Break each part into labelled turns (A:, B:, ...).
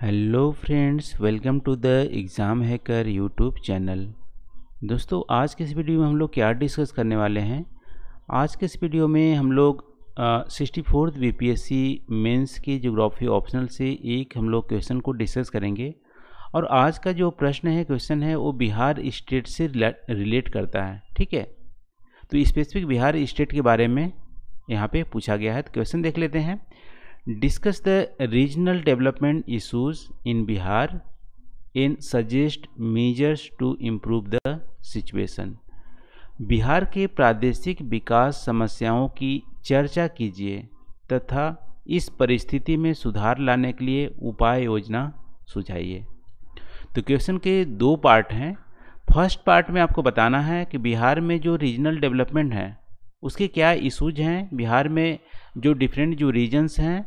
A: Hello friends welcome to the exam hacker YouTube channel दोस्तों आज के इस वीडियो में हम लोग क्या डिस्कस करने वाले हैं आज के इस वीडियो में हम लोग sixty fourth B P S C mains की जोग्राफी ऑप्शनल से एक हम लोग क्वेश्चन को डिस्कस करेंगे और आज का जो प्रश्न है क्वेश्चन है वो बिहार स्टेट से रिलेट करता है ठीक है तो स्पेसिफिक बिहार स्टेट के बारे में यहाँ पे पूछा गया है तो क्वेश्चन देख लेते हैं discuss the regional development issues in Bihar and suggest measures to improve the situation. Bihar के प्रादेशिक विकास समस्याओं की चर्चा कीजिए तथा इस परिस्थिति में सुधार लाने के लिए उपाय योजना सुझाइए तो क्वेश्चन के दो पार्ट हैं फर्स्ट पार्ट में आपको बताना है कि बिहार में जो रीजनल डेवलपमेंट है उसके क्या इशूज हैं बिहार में जो डिफरेंट जो रीजन्स हैं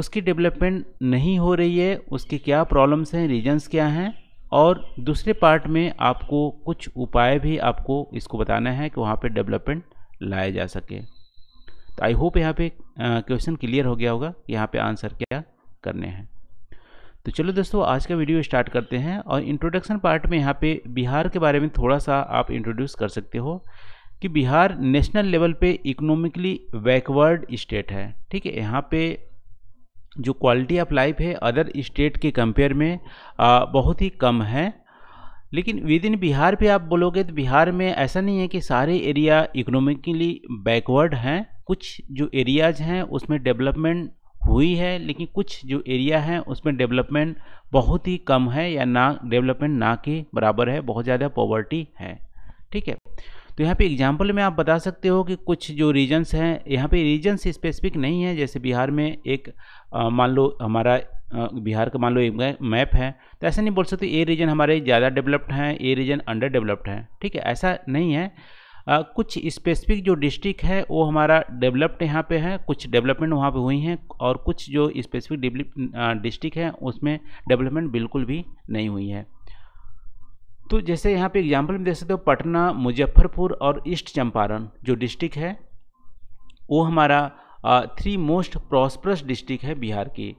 A: उसकी डेवलपमेंट नहीं हो रही है उसके क्या प्रॉब्लम्स हैं रीजन्स क्या हैं और दूसरे पार्ट में आपको कुछ उपाय भी आपको इसको बताना है कि वहाँ पे डेवलपमेंट लाया जा सके तो आई होप यहाँ पे क्वेश्चन क्लियर हो गया होगा यहाँ पे आंसर क्या करने हैं तो चलो दोस्तों आज का वीडियो स्टार्ट करते हैं और इंट्रोडक्शन पार्ट में यहाँ पे बिहार के बारे में थोड़ा सा आप इंट्रोड्यूस कर सकते हो कि बिहार नेशनल लेवल पे इकोनॉमिकली बैकवर्ड स्टेट है ठीक है यहाँ पे जो क्वालिटी ऑफ लाइफ है अदर स्टेट के कंपेयर में आ, बहुत ही कम है लेकिन विद इन बिहार पे आप बोलोगे तो बिहार में ऐसा नहीं है कि सारे एरिया इकोनॉमिकली बैकवर्ड हैं कुछ जो एरियाज़ हैं उसमें डेवलपमेंट हुई है लेकिन कुछ जो एरिया हैं उसमें डेवलपमेंट बहुत ही कम है या ना डेवलपमेंट ना के बराबर है बहुत ज़्यादा पॉवर्टी है ठीक है तो यहाँ पे एग्जाम्पल में आप बता सकते हो कि कुछ जो रीजन्स हैं यहाँ पे रीजन्स स्पेसिफिक नहीं है जैसे बिहार में एक मान लो हमारा बिहार का मान लो एक मैप है तो ऐसा नहीं बोल सकते ये रीजन हमारे ज़्यादा डेवलप्ड हैं ये रीजन अंडर डेवलप्ड है ठीक है ऐसा नहीं है आ, कुछ स्पेसिफिक जो डिस्ट्रिक्ट है वो हमारा डेवलप्ड यहाँ पे है कुछ डेवलपमेंट वहाँ पे हुई हैं और कुछ जो स्पेसिफिक डिस्ट्रिक्ट हैं उसमें डेवलपमेंट बिल्कुल भी नहीं हुई है तो जैसे यहाँ पे एग्जाम्पल में देख सकते हो पटना मुजफ्फरपुर और ईस्ट चंपारण जो डिस्ट्रिक्ट है वो हमारा थ्री मोस्ट प्रॉस्परस डिस्ट्रिक्ट है बिहार की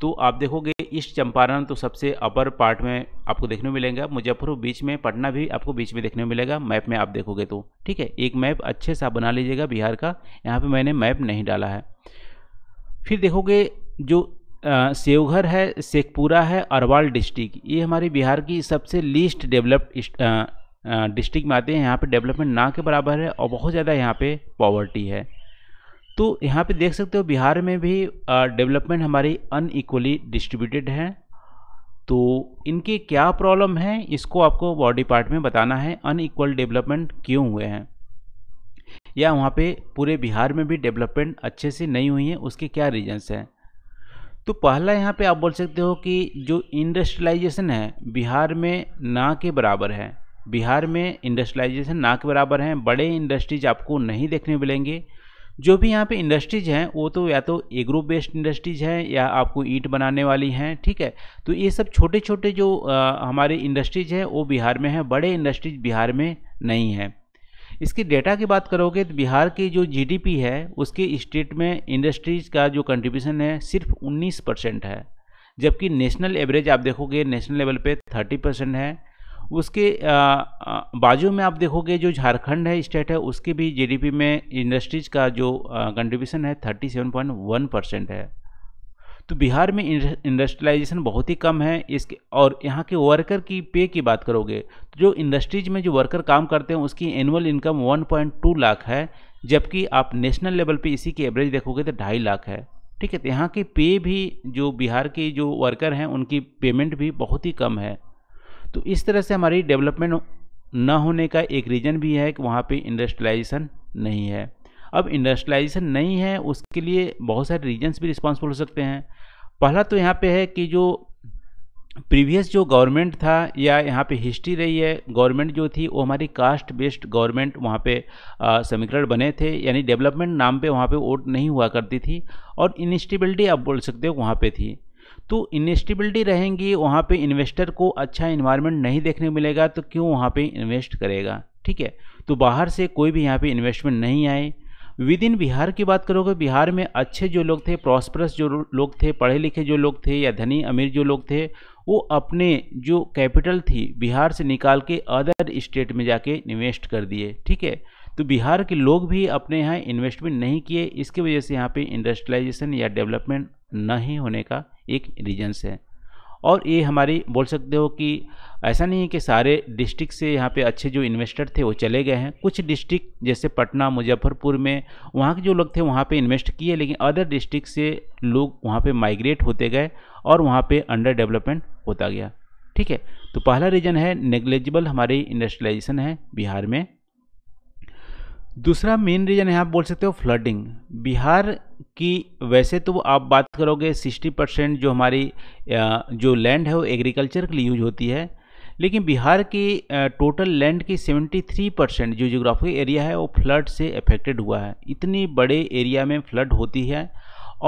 A: तो आप देखोगे ईस्ट चंपारण तो सबसे अपर पार्ट में आपको देखने मिलेगा मुजफ्फरपुर बीच में पटना भी आपको बीच में देखने मिलेगा मैप में आप देखोगे तो ठीक है एक मैप अच्छे से बना लीजिएगा बिहार का यहाँ पर मैंने मैप नहीं डाला है फिर देखोगे जो सेवघर है शेखपुरा है अरवाल डिस्ट्रिक्ट ये हमारी बिहार की सबसे लीस्ट डेवलप्ड डिस्ट्रिक्ट में आते हैं यहाँ पे डेवलपमेंट ना के बराबर है और बहुत ज़्यादा यहाँ पे पॉवर्टी है तो यहाँ पे देख सकते हो बिहार में भी डेवलपमेंट हमारी अनइक्वली डिस्ट्रीब्यूटेड है तो इनके क्या प्रॉब्लम है इसको आपको बॉडी पार्ट में बताना है अनइक्वल डेवलपमेंट क्यों हुए हैं या वहाँ पे पूरे बिहार में भी डेवलपमेंट अच्छे से नहीं हुई है उसके क्या रीजन्स हैं तो पहला यहाँ पे आप बोल सकते हो कि जो इंडस्ट्रियलाइजेशन है बिहार में ना के बराबर है बिहार में इंडस्ट्रियलाइजेशन ना के बराबर हैं बड़े इंडस्ट्रीज आपको नहीं देखने मिलेंगे जो भी यहाँ पे इंडस्ट्रीज हैं वो तो या तो एग्रो बेस्ड इंडस्ट्रीज हैं या आपको ईट बनाने वाली हैं ठीक है तो ये सब छोटे छोटे जो हमारे इंडस्ट्रीज हैं वो बिहार में हैं बड़े इंडस्ट्रीज बिहार में नहीं हैं इसकी डेटा की बात करोगे तो बिहार की जो जीडीपी है उसके स्टेट में इंडस्ट्रीज का जो कंट्रीब्यूशन है सिर्फ 19 परसेंट है जबकि नेशनल एवरेज आप देखोगे नेशनल लेवल पे 30 परसेंट है उसके बाजू में आप देखोगे जो झारखंड है स्टेट है उसके भी जीडीपी में इंडस्ट्रीज का जो कंट्रीब्यूशन है 37.1 परसेंट है तो बिहार में इंडस्ट्रियलाइजेशन बहुत ही कम है इसके और यहाँ के वर्कर की पे की बात करोगे तो जो इंडस्ट्रीज में जो वर्कर काम करते हैं उसकी एनुअल इनकम 1.2 लाख है जबकि आप नेशनल लेवल पे इसी की एवरेज देखोगे तो ढाई लाख है ठीक है तो यहाँ की पे भी जो बिहार के जो वर्कर हैं उनकी पेमेंट भी बहुत ही कम है तो इस तरह से हमारी डेवलपमेंट न होने का एक रीज़न भी है कि वहाँ पर इंडस्ट्रियलाइजेशन नहीं है अब इंडस्ट्रियलाइजेशन नहीं है उसके लिए बहुत सारे रीजन्स भी रिस्पॉन्सिबल हो सकते हैं पहला तो यहाँ पे है कि जो प्रीवियस जो गवर्नमेंट था या यहाँ पे हिस्ट्री रही है गवर्नमेंट जो थी वो हमारी कास्ट बेस्ड गवर्नमेंट वहाँ पे समीकरण बने थे यानी डेवलपमेंट नाम पे वहाँ पे वोट नहीं हुआ करती थी और इनस्टेबिलिटी आप बोल सकते हो वहाँ पे थी तो इनस्टेबिलिटी रहेंगी वहाँ पे इन्वेस्टर को अच्छा इन्वायरमेंट नहीं देखने मिलेगा तो क्यों वहाँ पर इन्वेस्ट करेगा ठीक है तो बाहर से कोई भी यहाँ पर इन्वेस्टमेंट नहीं आए विद इन बिहार की बात करोगे बिहार में अच्छे जो लोग थे प्रॉस्परस जो लोग थे पढ़े लिखे जो लोग थे या धनी अमीर जो लोग थे वो अपने जो कैपिटल थी बिहार से निकाल के अदर स्टेट में जाके निवेस्ट कर दिए ठीक है तो बिहार के लोग भी अपने यहाँ इन्वेस्टमेंट नहीं किए इसकी वजह से यहाँ पे इंडस्ट्रियलाइजेशन या डेवलपमेंट नहीं होने का एक रीजन्स है और ये हमारी बोल सकते हो कि ऐसा नहीं है कि सारे डिस्ट्रिक्ट से यहाँ पे अच्छे जो इन्वेस्टर थे वो चले गए हैं कुछ डिस्ट्रिक्ट जैसे पटना मुजफ्फरपुर में वहाँ के जो लोग थे वहाँ पे इन्वेस्ट किए लेकिन अदर डिस्ट्रिक्ट से लोग वहाँ पे माइग्रेट होते गए और वहाँ पे अंडर डेवलपमेंट होता गया ठीक है तो पहला रीज़न है नेग्लेजिबल हमारी इंडस्ट्रियलाइजेशन है बिहार में दूसरा मेन रीज़न यहाँ बोल सकते हो फ्लडिंग बिहार की वैसे तो आप बात करोगे 60 परसेंट जो हमारी जो लैंड है वो एग्रीकल्चर के लिए यूज होती है लेकिन बिहार की टोटल लैंड की 73 परसेंट जो जोग्राफिक एरिया है वो फ्लड से अफेक्टेड हुआ है इतनी बड़े एरिया में फ्लड होती है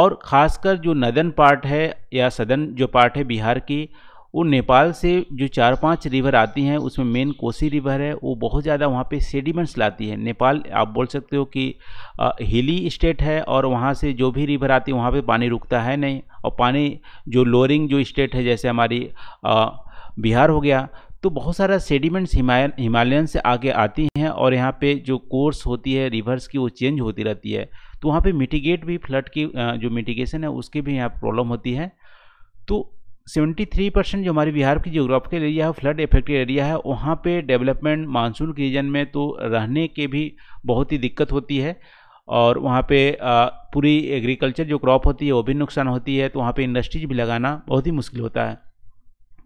A: और ख़ासकर जो नदन पार्ट है या सदन जो पार्ट है बिहार की वो नेपाल से जो चार पांच रिवर आती हैं उसमें मेन कोसी रिवर है वो बहुत ज़्यादा वहाँ पे सेडिमेंट्स लाती है नेपाल आप बोल सकते हो कि आ, हिली स्टेट है और वहाँ से जो भी रिवर आती है वहाँ पे पानी रुकता है नहीं और पानी जो लोअरिंग जो स्टेट है जैसे हमारी बिहार हो गया तो बहुत सारा सेडिमेंट्स हिमाय हिमालयन से आगे आती हैं और यहाँ पे जो कोर्स होती है रिवर्स की वो चेंज होती रहती है तो वहाँ पे मिटिगेट भी फ्लड की जो मिटिगेशन है उसकी भी यहाँ प्रॉब्लम होती है तो 73 परसेंट जो हमारे बिहार की जियोग्राफिकल एरिया है फ्लड इफेक्टेड एरिया है वहाँ पे डेवलपमेंट मानसून के रीजन में तो रहने के भी बहुत ही दिक्कत होती है और वहाँ पे पूरी एग्रीकल्चर जो क्रॉप होती है वो भी नुकसान होती है तो वहाँ पे इंडस्ट्रीज भी लगाना बहुत ही मुश्किल होता है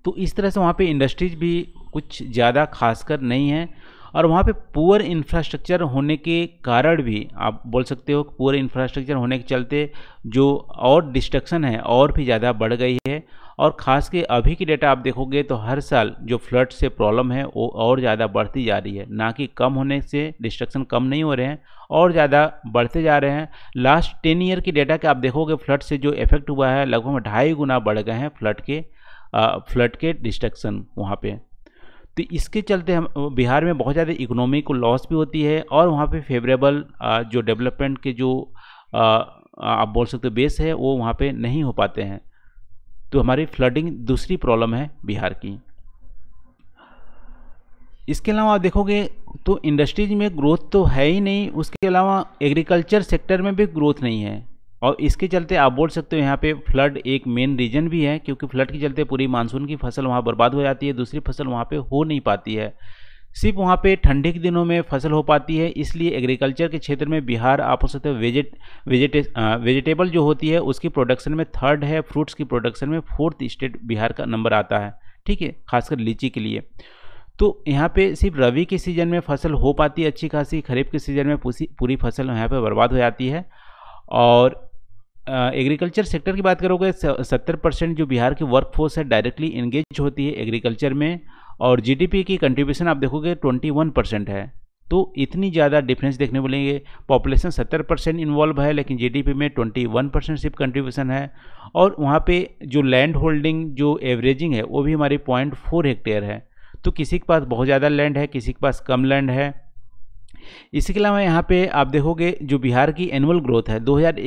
A: तो इस तरह से वहाँ पर इंडस्ट्रीज भी कुछ ज़्यादा खासकर नहीं है और वहाँ पे पुअर इंफ्रास्ट्रक्चर होने के कारण भी आप बोल सकते हो पुअर इंफ्रास्ट्रक्चर होने के चलते जो और डिस्ट्रक्शन है और भी ज़्यादा बढ़ गई है और ख़ास के अभी की डेटा आप देखोगे तो हर साल जो फ्लड से प्रॉब्लम है वो और ज़्यादा बढ़ती जा रही है ना कि कम होने से डिस्ट्रक्शन कम नहीं हो रहे हैं और ज़्यादा बढ़ते जा रहे हैं लास्ट टेन ईयर की डेटा के आप देखोगे फ्लड से जो इफेक्ट हुआ है लगभग ढाई गुना बढ़ गए हैं फ्लड के फ्लड के डिस्ट्रक्शन वहाँ पे तो इसके चलते हम बिहार में बहुत ज़्यादा इकोनॉमी को लॉस भी होती है और वहाँ पे फेवरेबल जो डेवलपमेंट के जो आप बोल सकते हो बेस है वो वहाँ पे नहीं हो पाते हैं तो हमारी फ्लडिंग दूसरी प्रॉब्लम है बिहार की इसके अलावा आप देखोगे तो इंडस्ट्रीज में ग्रोथ तो है ही नहीं उसके अलावा एग्रीकल्चर सेक्टर में भी ग्रोथ नहीं है और इसके चलते आप बोल सकते हो यहाँ पे फ्लड एक मेन रीजन भी है क्योंकि फ्लड के चलते पूरी मानसून की फसल वहाँ बर्बाद हो जाती है दूसरी फसल वहाँ पे हो नहीं पाती है सिर्फ वहाँ पे ठंडे के दिनों में फसल हो पाती है इसलिए एग्रीकल्चर के क्षेत्र में बिहार आप हो सकते हो वेजिट वेजिटे वेजिटेबल जो होती है उसकी प्रोडक्शन में थर्ड है फ्रूट्स की प्रोडक्शन में फोर्थ स्टेट बिहार का नंबर आता है ठीक है खासकर लीची के लिए तो यहाँ पे सिर्फ रवि के सीज़न में फसल हो पाती है अच्छी खासी खरीफ के सीज़न में पूरी फसल यहाँ पर बर्बाद हो जाती है और एग्रीकल्चर सेक्टर की बात करोगे सत्तर परसेंट जो बिहार की वर्कफोर्स है डायरेक्टली इंगेज होती है एग्रीकल्चर में और जीडीपी की कंट्रीब्यूशन आप देखोगे ट्वेंटी वन परसेंट है तो इतनी ज़्यादा डिफरेंस देखने को मिलेंगे पॉपुलेशन सत्तर परसेंट इन्वॉल्व है लेकिन जीडीपी में ट्वेंटी वन परसेंट सिर्फ कंट्रीब्यूशन है और वहाँ पे जो लैंड होल्डिंग जो एवरेजिंग है वो भी हमारी पॉइंट फोर हेक्टेयर है तो किसी के पास बहुत ज़्यादा लैंड है किसी के पास कम लैंड है इसी के अलावा यहाँ पे आप देखोगे जो बिहार की एनुअल ग्रोथ है 2001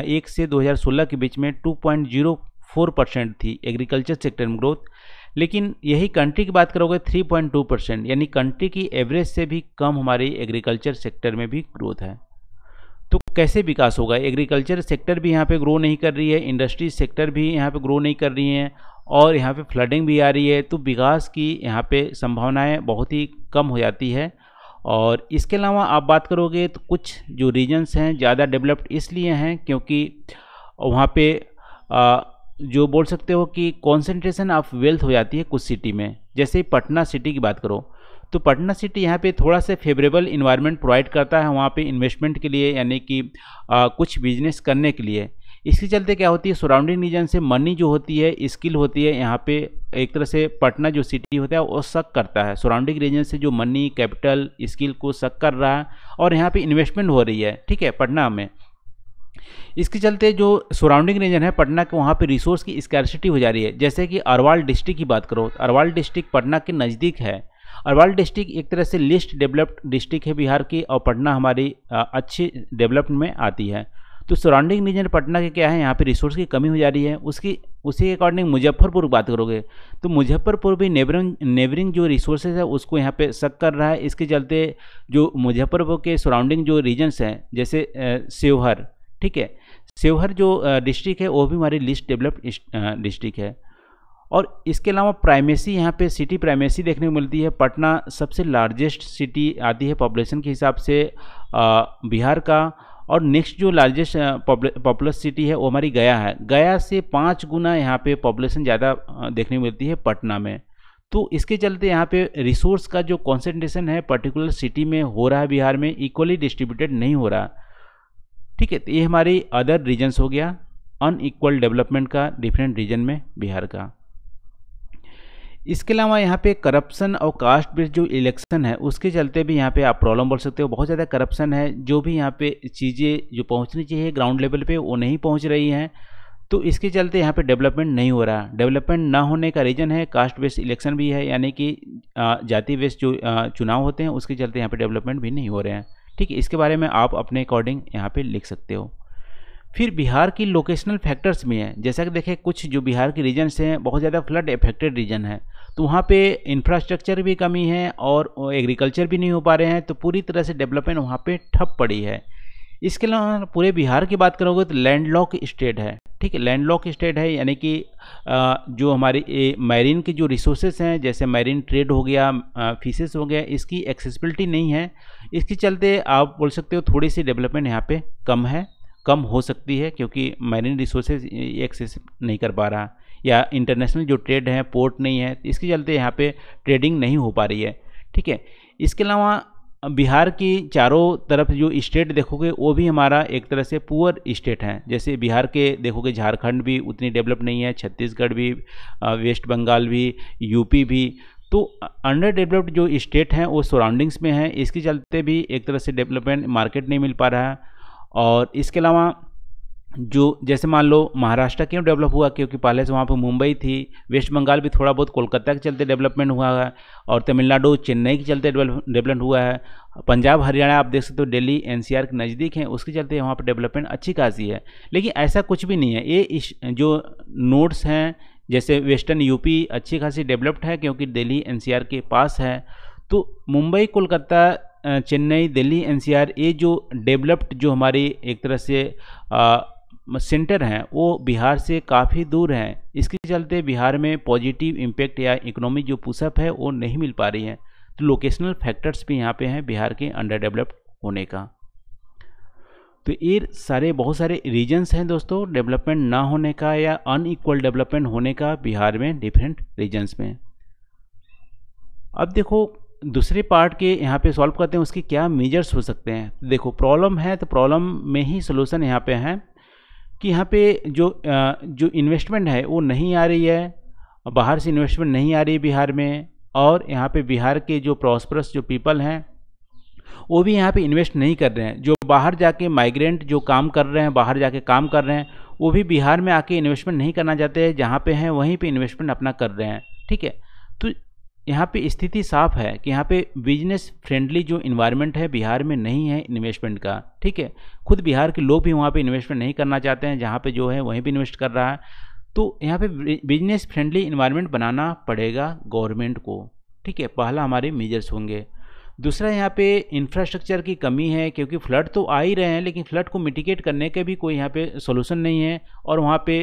A: एक से 2016 के बीच में 2.04 परसेंट थी एग्रीकल्चर सेक्टर में ग्रोथ लेकिन यही कंट्री की बात करोगे 3.2 परसेंट यानी कंट्री की एवरेज से भी कम हमारे एग्रीकल्चर सेक्टर में भी ग्रोथ है तो कैसे विकास होगा एग्रीकल्चर सेक्टर भी यहाँ पर ग्रो नहीं कर रही है इंडस्ट्री सेक्टर भी यहाँ पर ग्रो नहीं कर रही हैं और यहाँ पे फ्लडिंग भी आ रही है तो विकास की यहाँ पे संभावनाएं बहुत ही कम हो जाती है और इसके अलावा आप बात करोगे तो कुछ जो रीजन्स हैं ज़्यादा डेवलप्ड इसलिए हैं क्योंकि वहाँ पे आ, जो बोल सकते हो कि कॉन्सेंट्रेशन ऑफ वेल्थ हो जाती है कुछ सिटी में जैसे पटना सिटी की बात करो तो पटना सिटी यहाँ पे थोड़ा सा फेवरेबल इन्वायरमेंट प्रोवाइड करता है वहाँ पे इन्वेस्टमेंट के लिए यानी कि आ, कुछ बिजनेस करने के लिए इसके चलते क्या होती है सराउंडिंग रीजन से मनी जो होती है स्किल होती है यहाँ पे एक तरह से पटना जो सिटी होता है वो शक करता है सराउंडिंग रीजन से जो मनी कैपिटल स्किल को शक कर रहा है और यहाँ पे इन्वेस्टमेंट हो रही है ठीक है पटना में इसके चलते जो सराउंडिंग रीजन है पटना के वहाँ पर रिसोर्स की स्कैरसिटी हो जा रही है जैसे कि अरवाल डिस्ट्रिक्ट की बात करो अरवाल डिस्ट्रिक्ट पटना के नज़दीक है अरवाल डिस्ट्रिक्ट एक तरह से लिस्ट डेवलप्ड डिस्ट्रिक्ट है बिहार की और पटना हमारी अच्छी डेवलपमेंट में आती है तो सराउंडिंग रीजन पटना के क्या है यहाँ पे रिसोर्स की कमी हो जा रही है उसकी उसी के अकॉर्डिंग मुजफ्फरपुर बात करोगे तो मुजफ्फरपुर भी नेबरिंग नेबरिंग जो रिसोर्सेज है उसको यहाँ पे शक कर रहा है इसके चलते जो मुजफ्फरपुर के सराउंडिंग जो रीजन्स हैं जैसे शिवहर ठीक है शिवहर जो डिस्ट्रिक्ट है वो भी हमारी लिस्ट डेवलप्ड डिस्ट्रिक्ट है और इसके अलावा प्राइमेसी यहाँ पे सिटी प्राइमेसी देखने को मिलती है पटना सबसे लार्जेस्ट सिटी आती है पॉपुलेशन के हिसाब से आ, बिहार का और नेक्स्ट जो लार्जेस्ट पॉपुलस सिटी है वो हमारी गया है गया से पाँच गुना यहाँ पे पॉपुलेशन ज़्यादा uh, देखने को मिलती है पटना में तो इसके चलते यहाँ पे रिसोर्स का जो कॉन्सेंट्रेशन है पर्टिकुलर सिटी में हो रहा है बिहार में इक्वली डिस्ट्रीब्यूटेड नहीं हो रहा ठीक है तो ये हमारी अदर रीजन्स हो गया अनइक्वल डेवलपमेंट का डिफरेंट रीजन में बिहार का इसके अलावा यहाँ पे करप्शन और कास्ट बेस्ड जो इलेक्शन है उसके चलते भी यहाँ पे आप प्रॉब्लम बोल सकते हो बहुत ज़्यादा करप्शन है जो भी यहाँ पे चीज़ें जो पहुँचनी चाहिए ग्राउंड लेवल पे वो नहीं पहुँच रही हैं तो इसके चलते यहाँ पे डेवलपमेंट नहीं हो रहा डेवलपमेंट ना होने का रीज़न है कास्ट बेस्ड इलेक्शन भी है यानी कि जाति बेस्ड जो चुनाव होते हैं उसके चलते यहाँ पर डेवलपमेंट भी नहीं हो रहे हैं ठीक है इसके बारे में आप अपने अकॉर्डिंग यहाँ पर लिख सकते हो फिर बिहार की लोकेशनल फैक्टर्स भी हैं जैसा कि देखें कुछ जो बिहार के रीजन्स हैं बहुत ज़्यादा फ्लड इफेक्टेड रीजन है तो वहाँ पे इंफ्रास्ट्रक्चर भी कमी है और एग्रीकल्चर भी नहीं हो पा रहे हैं तो पूरी तरह से डेवलपमेंट वहाँ पे ठप पड़ी है इसके अलावा पूरे बिहार की बात करोगे तो लैंड लॉक स्टेट है ठीक है लैंड लॉक स्टेट है यानी कि जो हमारी मैरीन के जो रिसोर्सेज हैं जैसे मैरीन ट्रेड हो गया फीसेस हो गया इसकी एक्सेसिबिलिटी नहीं है इसके चलते आप बोल सकते हो थोड़ी सी डेवलपमेंट यहाँ पर कम है कम हो सकती है क्योंकि मैरीन रिसोर्सेज एक्सेस नहीं कर पा रहा या इंटरनेशनल जो ट्रेड है पोर्ट नहीं है इसके चलते यहाँ पे ट्रेडिंग नहीं हो पा रही है ठीक है इसके अलावा बिहार की चारों तरफ जो स्टेट देखोगे वो भी हमारा एक तरह से पुअर स्टेट हैं जैसे बिहार के देखोगे झारखंड भी उतनी डेवलप नहीं है छत्तीसगढ़ भी वेस्ट बंगाल भी यूपी भी तो अंडर डेवलप्ड जो स्टेट हैं वो सराउंडिंग्स में हैं इसके चलते भी एक तरह से डेवलपमेंट मार्केट नहीं मिल पा रहा है और इसके अलावा जो जैसे मान लो महाराष्ट्र क्यों डेवलप हुआ क्योंकि पहले से वहाँ पर मुंबई थी वेस्ट बंगाल भी थोड़ा बहुत कोलकाता के चलते डेवलपमेंट हुआ है और तमिलनाडु चेन्नई के चलते डेवलपमेंट हुआ है पंजाब हरियाणा आप देख सकते हो दिल्ली एनसीआर के नज़दीक हैं उसके चलते वहाँ पर डेवलपमेंट अच्छी खासी है लेकिन ऐसा कुछ भी नहीं है ये जो नोट्स हैं जैसे वेस्टर्न यूपी अच्छी खासी डेवलप्ड है क्योंकि दिल्ली एन के पास है तो मुंबई कोलकाता चेन्नई दिल्ली एनसीआर ये जो डेवलप्ड जो हमारी एक तरह से सेंटर हैं वो बिहार से काफ़ी दूर हैं इसके चलते बिहार में पॉजिटिव इम्पेक्ट या इकोनॉमी जो पुशअप है वो नहीं मिल पा रही है तो लोकेशनल फैक्टर्स भी यहाँ पे हैं बिहार के अंडर डेवलप्ड होने का तो ये सारे बहुत सारे रीजन्स हैं दोस्तों डेवलपमेंट ना होने का या अनईक्वल डेवलपमेंट होने का बिहार में डिफरेंट रीजन्स में अब देखो दूसरे पार्ट के यहाँ पे सॉल्व करते हैं उसके क्या मेजर्स हो सकते हैं देखो प्रॉब्लम है तो प्रॉब्लम में ही सोल्यूसन यहाँ पे हैं कि यहाँ पे जो जो इन्वेस्टमेंट है वो नहीं आ रही है बाहर से इन्वेस्टमेंट नहीं आ रही है बिहार में और यहाँ पे बिहार के जो प्रॉस्परस जो पीपल हैं वो भी यहाँ पे इन्वेस्ट नहीं कर रहे हैं जो बाहर जाके माइग्रेंट जो काम कर रहे हैं बाहर जाके काम कर रहे हैं वो भी बिहार में आके इन्वेस्टमेंट नहीं करना चाहते हैं जहाँ पर हैं वहीं पर इन्वेस्टमेंट अपना कर रहे हैं ठीक है तो यहाँ पे स्थिति साफ है कि यहाँ पे बिजनेस फ्रेंडली जो इन्वायरमेंट है बिहार में नहीं है इन्वेस्टमेंट का ठीक है खुद बिहार के लोग भी वहाँ पे इन्वेस्टमेंट नहीं करना चाहते हैं जहाँ पे जो है वहीं भी इन्वेस्ट कर रहा है तो यहाँ पे बिजनेस फ्रेंडली इन्वायरमेंट बनाना पड़ेगा गवर्नमेंट को ठीक है पहला हमारे मेजर्स होंगे दूसरा यहाँ पे इंफ्रास्ट्रक्चर की कमी है क्योंकि फ्लड तो आ ही रहे हैं लेकिन फ्लड को मिटिकेट करने के भी कोई यहाँ पे सोल्यूशन नहीं है और वहाँ पे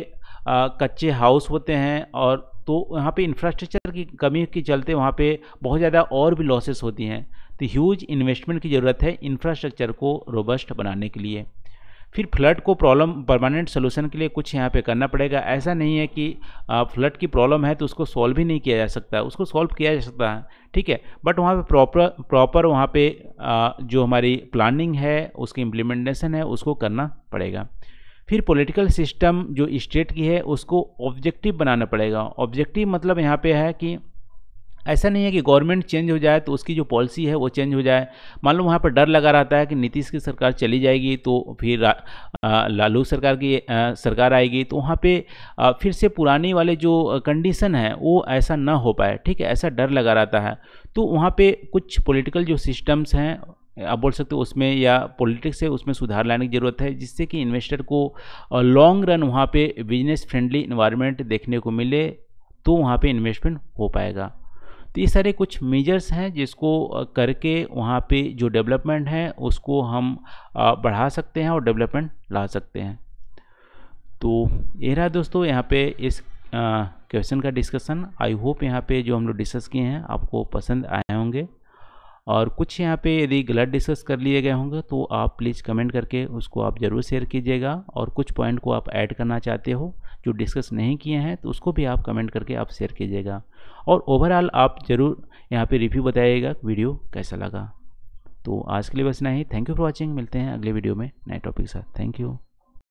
A: आ, कच्चे हाउस होते हैं और तो यहाँ पे इंफ्रास्ट्रक्चर की कमी के चलते वहाँ पे बहुत ज़्यादा और भी लॉसेस होती हैं तो ह्यूज इन्वेस्टमेंट की ज़रूरत है इंफ्रास्ट्रक्चर को रोबस्ट बनाने के लिए फिर फ्लड को प्रॉब्लम परमानेंट सोल्यूशन के लिए कुछ यहाँ पे करना पड़ेगा ऐसा नहीं है कि फ्लड की प्रॉब्लम है तो उसको सॉल्व ही नहीं किया जा सकता उसको सॉल्व किया जा सकता है ठीक है बट वहाँ पे प्रॉपर प्रॉपर वहाँ पे जो हमारी प्लानिंग है उसकी इम्प्लीमेंटेशन है उसको करना पड़ेगा फिर पॉलिटिकल सिस्टम जो स्टेट की है उसको ऑब्जेक्टिव बनाना पड़ेगा ऑब्जेक्टिव मतलब यहाँ पे है कि ऐसा नहीं है कि गवर्नमेंट चेंज हो जाए तो उसकी जो पॉलिसी है वो चेंज हो जाए मान लो वहाँ पर डर लगा रहता है कि नीतीश की सरकार चली जाएगी तो फिर लालू सरकार की सरकार आएगी तो वहाँ पे फिर से पुराने वाले जो कंडीशन है वो ऐसा ना हो पाए ठीक है ऐसा डर लगा रहता है तो वहाँ पे कुछ पॉलिटिकल जो सिस्टम्स हैं आप बोल सकते हो उसमें या पॉलिटिक्स है उसमें सुधार लाने की ज़रूरत है जिससे कि इन्वेस्टर को लॉन्ग रन वहाँ पे बिजनेस फ्रेंडली इन्वायरमेंट देखने को मिले तो वहाँ पे इन्वेस्टमेंट हो पाएगा तो ये सारे कुछ मेजर्स हैं जिसको करके वहाँ पे जो डेवलपमेंट है उसको हम बढ़ा सकते हैं और डेवलपमेंट ला सकते हैं तो ये रहा दोस्तों यहाँ पे इस क्वेश्चन का डिस्कशन आई होप यहाँ पे जो हम लोग डिस्कस किए हैं आपको पसंद आए होंगे और कुछ यहाँ पे यदि गलत डिस्कस कर लिए गए होंगे तो आप प्लीज़ कमेंट करके उसको आप ज़रूर शेयर कीजिएगा और कुछ पॉइंट को आप ऐड करना चाहते हो जो डिस्कस नहीं किए हैं तो उसको भी आप कमेंट करके आप शेयर कीजिएगा और ओवरऑल आप ज़रूर यहाँ पे रिव्यू बताइएगा वीडियो कैसा लगा तो आज के लिए बस इतना ही थैंक यू फॉर वॉचिंग मिलते हैं अगले वीडियो में नए टॉपिक के साथ थैंक यू